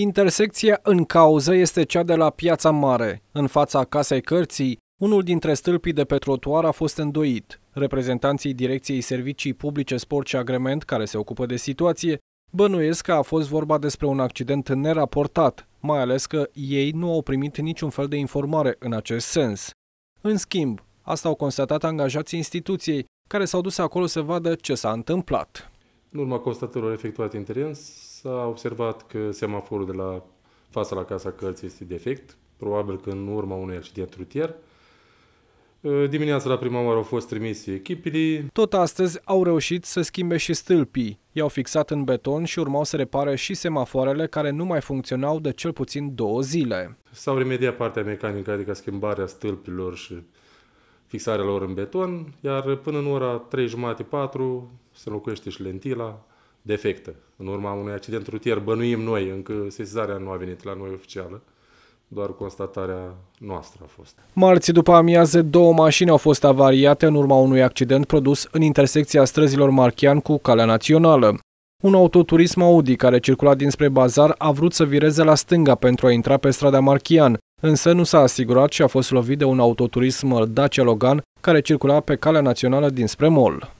Intersecția în cauză este cea de la Piața Mare. În fața Casei Cărții, unul dintre stâlpii de pe trotuar a fost îndoit. Reprezentanții Direcției Servicii Publice Sport și Agrement, care se ocupă de situație, bănuiesc că a fost vorba despre un accident neraportat, mai ales că ei nu au primit niciun fel de informare în acest sens. În schimb, asta au constatat angajații instituției, care s-au dus acolo să vadă ce s-a întâmplat. În urma constatărilor efectuate în teren, s-a observat că semaforul de la fața la Casa Cărții este defect, probabil că în urma unui accident rutier. Ă, dimineața la prima oară au fost trimise echipele. Tot astăzi au reușit să schimbe și stâlpii. I-au fixat în beton și urmau să repare și semafoarele care nu mai funcționau de cel puțin două zile. S-au remediat partea mecanică, adică schimbarea stâlpilor și fixarea lor în beton, iar până în ora 3 jumate, 4 se înlocuiește și lentila defectă. În urma unui accident rutier bănuim noi, încă sesizarea nu a venit la noi oficială, doar constatarea noastră a fost. Marți după amiază, două mașini au fost avariate în urma unui accident produs în intersecția străzilor Marchian cu Calea Națională. Un autoturism Audi care circula dinspre bazar a vrut să vireze la stânga pentru a intra pe strada Marchian, însă nu s-a asigurat și a fost lovit de un autoturism Dacia Logan care circula pe calea națională dinspre Mol.